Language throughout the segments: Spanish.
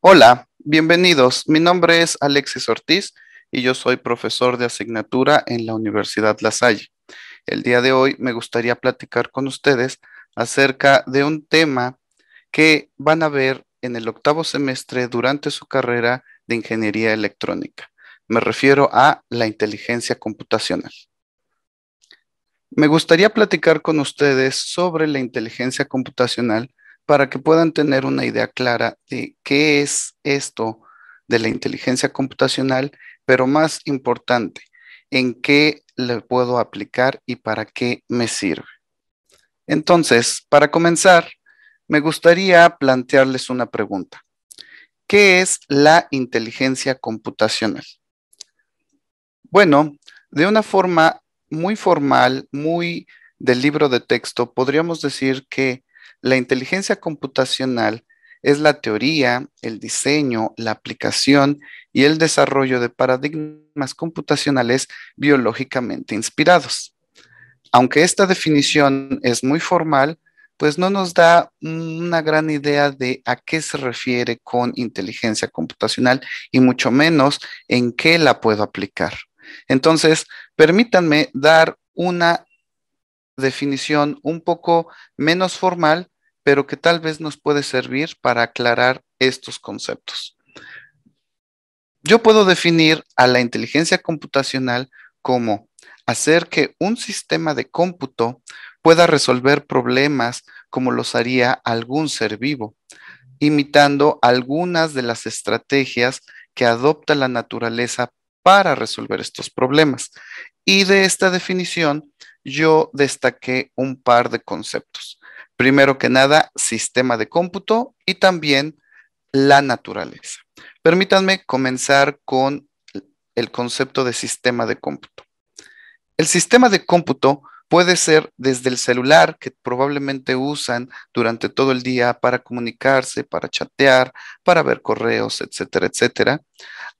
Hola, bienvenidos. Mi nombre es Alexis Ortiz y yo soy profesor de asignatura en la Universidad La Salle. El día de hoy me gustaría platicar con ustedes acerca de un tema que van a ver en el octavo semestre durante su carrera de ingeniería electrónica. Me refiero a la inteligencia computacional. Me gustaría platicar con ustedes sobre la inteligencia computacional para que puedan tener una idea clara de qué es esto de la inteligencia computacional, pero más importante, en qué le puedo aplicar y para qué me sirve. Entonces, para comenzar, me gustaría plantearles una pregunta. ¿Qué es la inteligencia computacional? Bueno, de una forma muy formal, muy del libro de texto, podríamos decir que la inteligencia computacional es la teoría, el diseño, la aplicación y el desarrollo de paradigmas computacionales biológicamente inspirados. Aunque esta definición es muy formal, pues no nos da una gran idea de a qué se refiere con inteligencia computacional y mucho menos en qué la puedo aplicar. Entonces, permítanme dar una definición un poco menos formal, pero que tal vez nos puede servir para aclarar estos conceptos. Yo puedo definir a la inteligencia computacional como hacer que un sistema de cómputo pueda resolver problemas como los haría algún ser vivo, imitando algunas de las estrategias que adopta la naturaleza para resolver estos problemas. Y de esta definición yo destaqué un par de conceptos. Primero que nada, sistema de cómputo y también la naturaleza. Permítanme comenzar con el concepto de sistema de cómputo. El sistema de cómputo puede ser desde el celular que probablemente usan durante todo el día para comunicarse, para chatear, para ver correos, etcétera, etcétera,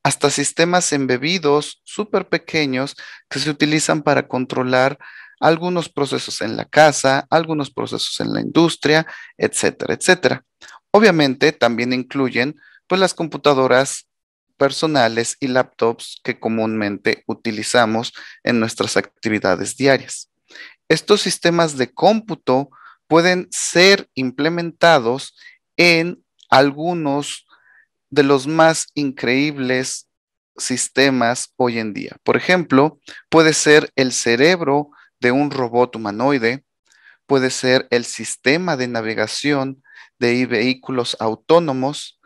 hasta sistemas embebidos súper pequeños que se utilizan para controlar algunos procesos en la casa, algunos procesos en la industria, etcétera, etcétera. Obviamente también incluyen pues las computadoras personales y laptops que comúnmente utilizamos en nuestras actividades diarias. Estos sistemas de cómputo pueden ser implementados en algunos de los más increíbles sistemas hoy en día. Por ejemplo, puede ser el cerebro de un robot humanoide, puede ser el sistema de navegación de vehículos autónomos,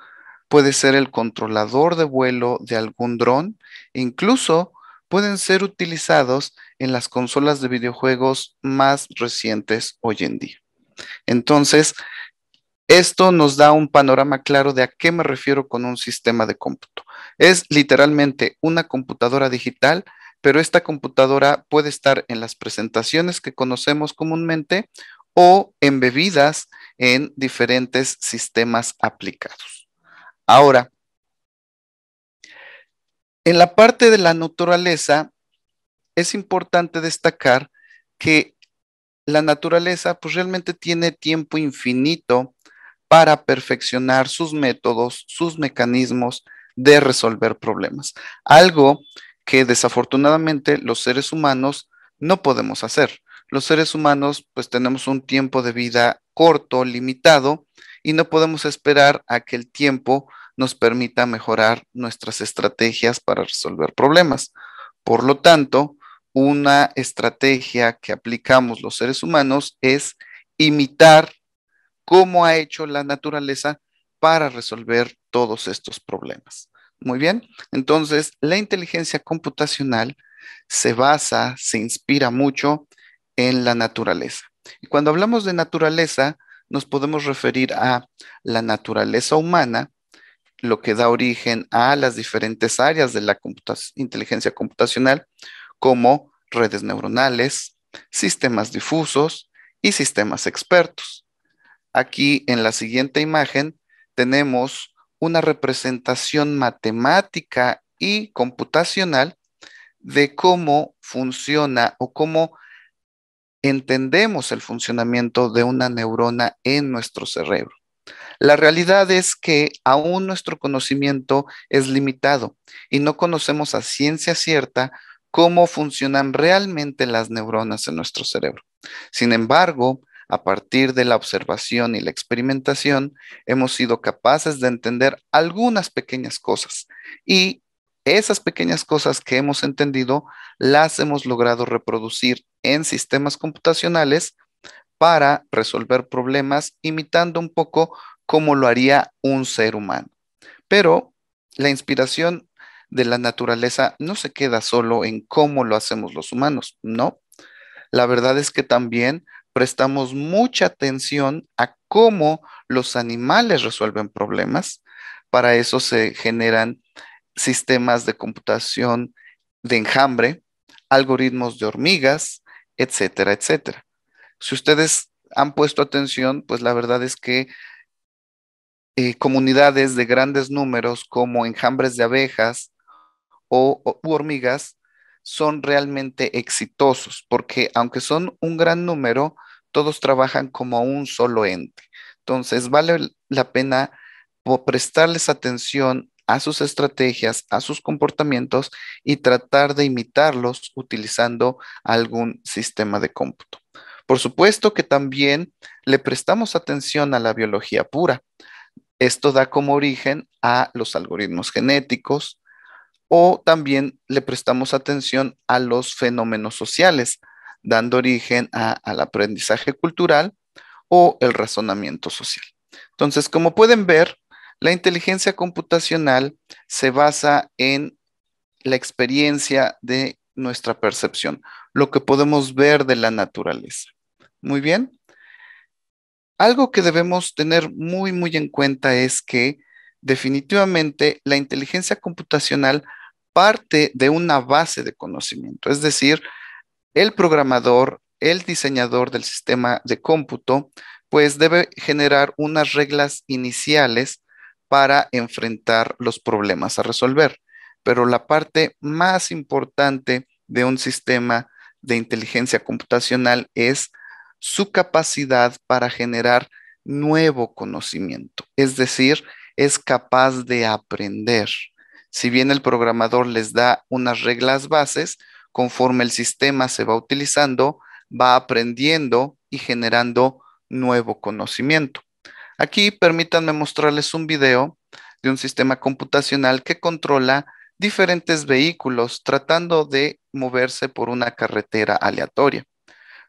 puede ser el controlador de vuelo de algún dron, incluso pueden ser utilizados en las consolas de videojuegos más recientes hoy en día. Entonces, esto nos da un panorama claro de a qué me refiero con un sistema de cómputo. Es literalmente una computadora digital pero esta computadora puede estar en las presentaciones que conocemos comúnmente o embebidas en diferentes sistemas aplicados. Ahora, en la parte de la naturaleza, es importante destacar que la naturaleza pues realmente tiene tiempo infinito para perfeccionar sus métodos, sus mecanismos de resolver problemas. Algo que desafortunadamente los seres humanos no podemos hacer. Los seres humanos pues tenemos un tiempo de vida corto, limitado, y no podemos esperar a que el tiempo nos permita mejorar nuestras estrategias para resolver problemas. Por lo tanto, una estrategia que aplicamos los seres humanos es imitar cómo ha hecho la naturaleza para resolver todos estos problemas. Muy bien. Entonces, la inteligencia computacional se basa, se inspira mucho en la naturaleza. Y cuando hablamos de naturaleza, nos podemos referir a la naturaleza humana, lo que da origen a las diferentes áreas de la inteligencia computacional, como redes neuronales, sistemas difusos y sistemas expertos. Aquí en la siguiente imagen tenemos una representación matemática y computacional de cómo funciona o cómo entendemos el funcionamiento de una neurona en nuestro cerebro. La realidad es que aún nuestro conocimiento es limitado y no conocemos a ciencia cierta cómo funcionan realmente las neuronas en nuestro cerebro. Sin embargo, a partir de la observación y la experimentación, hemos sido capaces de entender algunas pequeñas cosas y esas pequeñas cosas que hemos entendido las hemos logrado reproducir en sistemas computacionales para resolver problemas imitando un poco cómo lo haría un ser humano. Pero la inspiración de la naturaleza no se queda solo en cómo lo hacemos los humanos, ¿no? La verdad es que también prestamos mucha atención a cómo los animales resuelven problemas. Para eso se generan sistemas de computación de enjambre, algoritmos de hormigas, etcétera, etcétera. Si ustedes han puesto atención, pues la verdad es que eh, comunidades de grandes números como enjambres de abejas o, u hormigas son realmente exitosos, porque aunque son un gran número, todos trabajan como un solo ente. Entonces, vale la pena prestarles atención a sus estrategias, a sus comportamientos y tratar de imitarlos utilizando algún sistema de cómputo. Por supuesto que también le prestamos atención a la biología pura. Esto da como origen a los algoritmos genéticos, o también le prestamos atención a los fenómenos sociales, dando origen al aprendizaje cultural o el razonamiento social. Entonces, como pueden ver, la inteligencia computacional se basa en la experiencia de nuestra percepción, lo que podemos ver de la naturaleza. Muy bien. Algo que debemos tener muy, muy en cuenta es que definitivamente la inteligencia computacional parte de una base de conocimiento. Es decir, el programador, el diseñador del sistema de cómputo, pues debe generar unas reglas iniciales para enfrentar los problemas a resolver. Pero la parte más importante de un sistema de inteligencia computacional es su capacidad para generar nuevo conocimiento, es decir, es capaz de aprender. Si bien el programador les da unas reglas bases, conforme el sistema se va utilizando, va aprendiendo y generando nuevo conocimiento. Aquí permítanme mostrarles un video de un sistema computacional que controla diferentes vehículos tratando de moverse por una carretera aleatoria.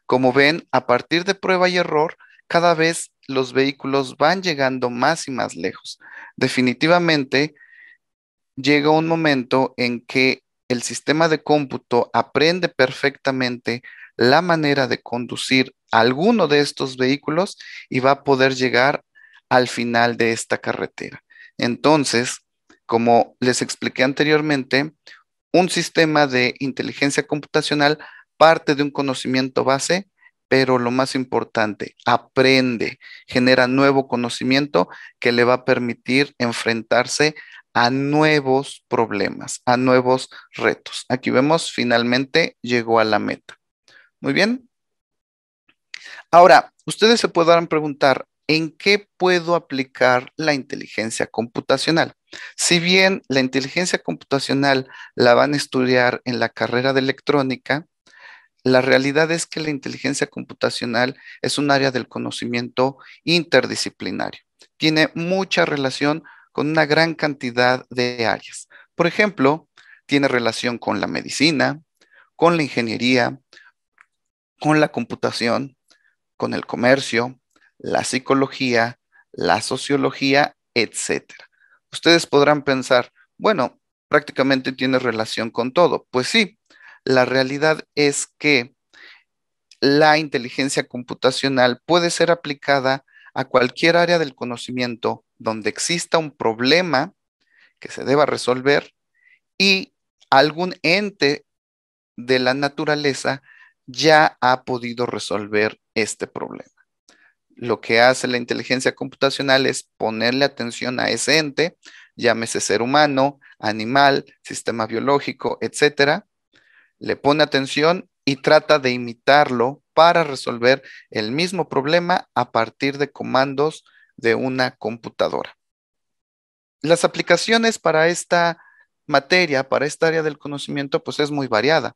Como ven, a partir de prueba y error, cada vez los vehículos van llegando más y más lejos. Definitivamente, llega un momento en que el sistema de cómputo aprende perfectamente la manera de conducir alguno de estos vehículos y va a poder llegar al final de esta carretera. Entonces, como les expliqué anteriormente, un sistema de inteligencia computacional parte de un conocimiento base, pero lo más importante, aprende, genera nuevo conocimiento que le va a permitir enfrentarse a nuevos problemas, a nuevos retos. Aquí vemos, finalmente llegó a la meta. Muy bien. Ahora, ustedes se podrán preguntar, ¿en qué puedo aplicar la inteligencia computacional? Si bien la inteligencia computacional la van a estudiar en la carrera de electrónica, la realidad es que la inteligencia computacional es un área del conocimiento interdisciplinario. Tiene mucha relación con una gran cantidad de áreas. Por ejemplo, tiene relación con la medicina, con la ingeniería, con la computación, con el comercio, la psicología, la sociología, etc. Ustedes podrán pensar, bueno, prácticamente tiene relación con todo. Pues sí, la realidad es que la inteligencia computacional puede ser aplicada a cualquier área del conocimiento donde exista un problema que se deba resolver y algún ente de la naturaleza ya ha podido resolver este problema. Lo que hace la inteligencia computacional es ponerle atención a ese ente, llámese ser humano, animal, sistema biológico, etcétera, le pone atención y trata de imitarlo para resolver el mismo problema a partir de comandos de una computadora. Las aplicaciones para esta materia, para esta área del conocimiento, pues es muy variada.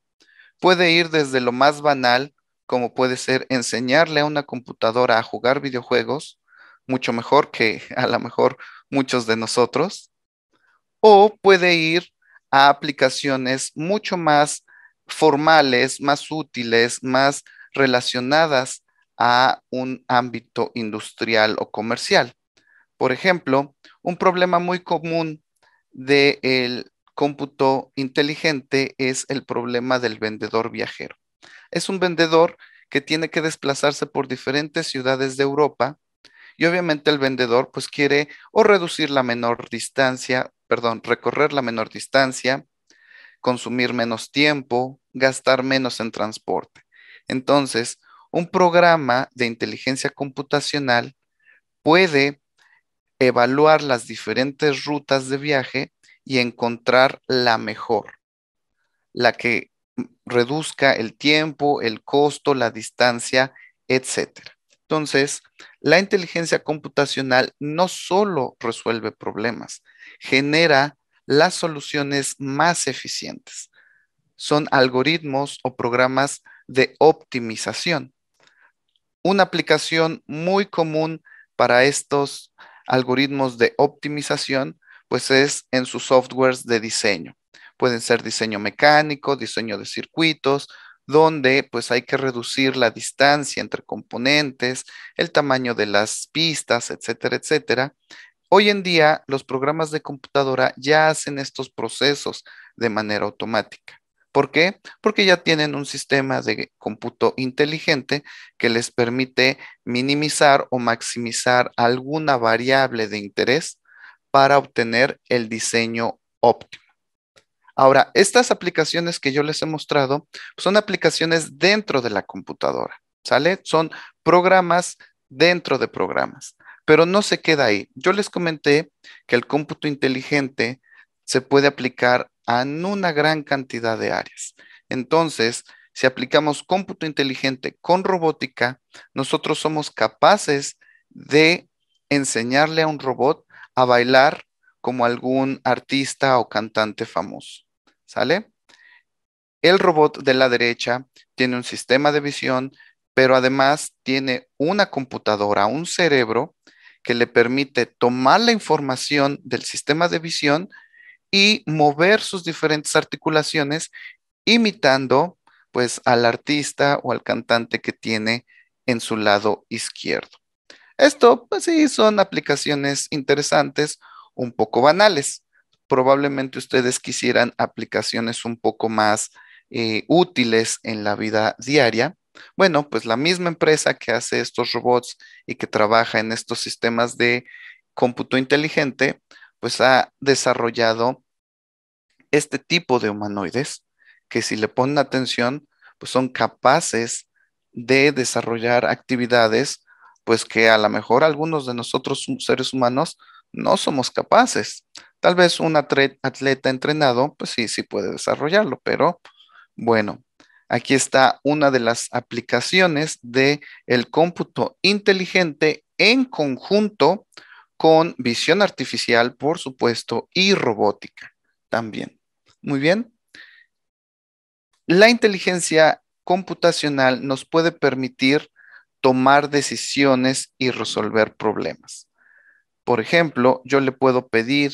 Puede ir desde lo más banal, como puede ser enseñarle a una computadora a jugar videojuegos, mucho mejor que a lo mejor muchos de nosotros, o puede ir a aplicaciones mucho más formales, más útiles, más relacionadas a un ámbito industrial o comercial. Por ejemplo, un problema muy común del cómputo inteligente es el problema del vendedor viajero. Es un vendedor que tiene que desplazarse por diferentes ciudades de Europa y obviamente el vendedor pues quiere o reducir la menor distancia, perdón, recorrer la menor distancia, consumir menos tiempo, gastar menos en transporte. Entonces, un programa de inteligencia computacional puede evaluar las diferentes rutas de viaje y encontrar la mejor, la que reduzca el tiempo, el costo, la distancia, etc. Entonces, la inteligencia computacional no solo resuelve problemas, genera las soluciones más eficientes. Son algoritmos o programas de optimización una aplicación muy común para estos algoritmos de optimización, pues es en sus softwares de diseño. Pueden ser diseño mecánico, diseño de circuitos, donde pues hay que reducir la distancia entre componentes, el tamaño de las pistas, etcétera, etcétera. Hoy en día los programas de computadora ya hacen estos procesos de manera automática. ¿Por qué? Porque ya tienen un sistema de cómputo inteligente que les permite minimizar o maximizar alguna variable de interés para obtener el diseño óptimo. Ahora, estas aplicaciones que yo les he mostrado pues, son aplicaciones dentro de la computadora, ¿sale? Son programas dentro de programas, pero no se queda ahí. Yo les comenté que el cómputo inteligente se puede aplicar en una gran cantidad de áreas. Entonces, si aplicamos cómputo inteligente con robótica, nosotros somos capaces de enseñarle a un robot a bailar como algún artista o cantante famoso. ¿Sale? El robot de la derecha tiene un sistema de visión, pero además tiene una computadora, un cerebro que le permite tomar la información del sistema de visión y mover sus diferentes articulaciones imitando pues al artista o al cantante que tiene en su lado izquierdo. Esto pues sí son aplicaciones interesantes, un poco banales. Probablemente ustedes quisieran aplicaciones un poco más eh, útiles en la vida diaria. Bueno, pues la misma empresa que hace estos robots y que trabaja en estos sistemas de cómputo inteligente, pues ha desarrollado este tipo de humanoides que si le ponen atención, pues son capaces de desarrollar actividades, pues que a lo mejor algunos de nosotros seres humanos no somos capaces. Tal vez un atleta entrenado, pues sí, sí puede desarrollarlo, pero bueno, aquí está una de las aplicaciones de el cómputo inteligente en conjunto con visión artificial, por supuesto, y robótica también. Muy bien. La inteligencia computacional nos puede permitir tomar decisiones y resolver problemas. Por ejemplo, yo le puedo pedir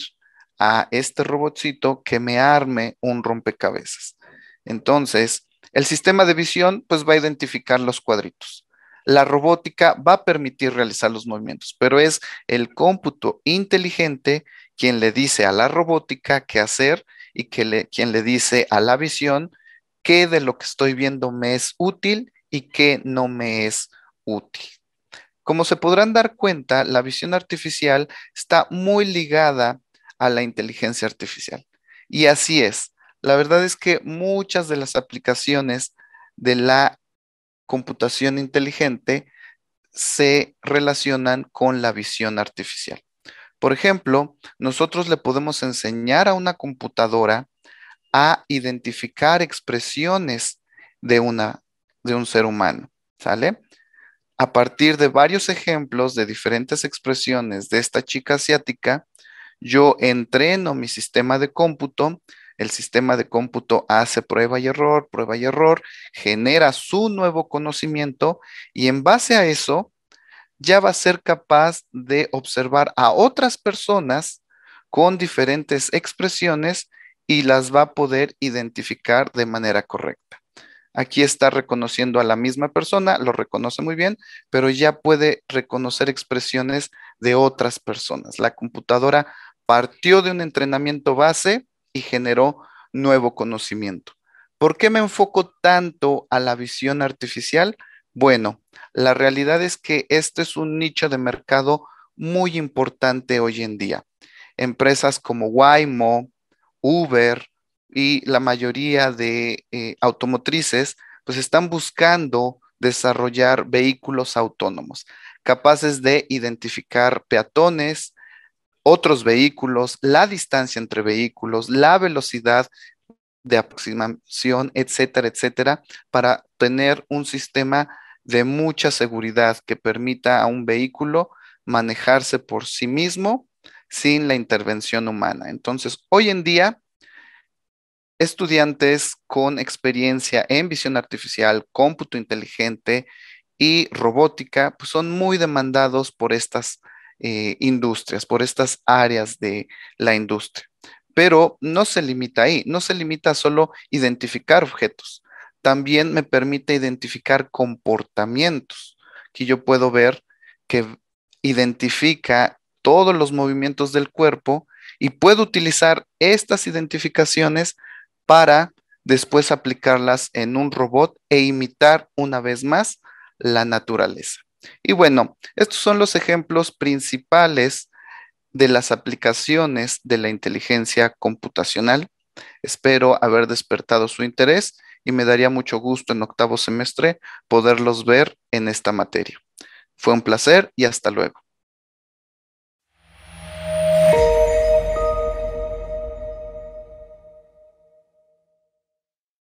a este robotcito que me arme un rompecabezas. Entonces, el sistema de visión pues va a identificar los cuadritos la robótica va a permitir realizar los movimientos, pero es el cómputo inteligente quien le dice a la robótica qué hacer y quien le dice a la visión qué de lo que estoy viendo me es útil y qué no me es útil. Como se podrán dar cuenta, la visión artificial está muy ligada a la inteligencia artificial. Y así es. La verdad es que muchas de las aplicaciones de la computación inteligente se relacionan con la visión artificial. Por ejemplo, nosotros le podemos enseñar a una computadora a identificar expresiones de, una, de un ser humano, ¿sale? A partir de varios ejemplos de diferentes expresiones de esta chica asiática, yo entreno mi sistema de cómputo el sistema de cómputo hace prueba y error, prueba y error, genera su nuevo conocimiento y en base a eso ya va a ser capaz de observar a otras personas con diferentes expresiones y las va a poder identificar de manera correcta. Aquí está reconociendo a la misma persona, lo reconoce muy bien, pero ya puede reconocer expresiones de otras personas. La computadora partió de un entrenamiento base, y generó nuevo conocimiento. ¿Por qué me enfoco tanto a la visión artificial? Bueno, la realidad es que este es un nicho de mercado muy importante hoy en día. Empresas como Waymo, Uber y la mayoría de eh, automotrices, pues están buscando desarrollar vehículos autónomos capaces de identificar peatones, otros vehículos, la distancia entre vehículos, la velocidad de aproximación, etcétera, etcétera, para tener un sistema de mucha seguridad que permita a un vehículo manejarse por sí mismo sin la intervención humana. Entonces, hoy en día, estudiantes con experiencia en visión artificial, cómputo inteligente y robótica, pues son muy demandados por estas eh, industrias, por estas áreas de la industria. Pero no se limita ahí, no se limita a identificar objetos, también me permite identificar comportamientos que yo puedo ver que identifica todos los movimientos del cuerpo y puedo utilizar estas identificaciones para después aplicarlas en un robot e imitar una vez más la naturaleza. Y bueno, estos son los ejemplos principales de las aplicaciones de la inteligencia computacional. Espero haber despertado su interés y me daría mucho gusto en octavo semestre poderlos ver en esta materia. Fue un placer y hasta luego.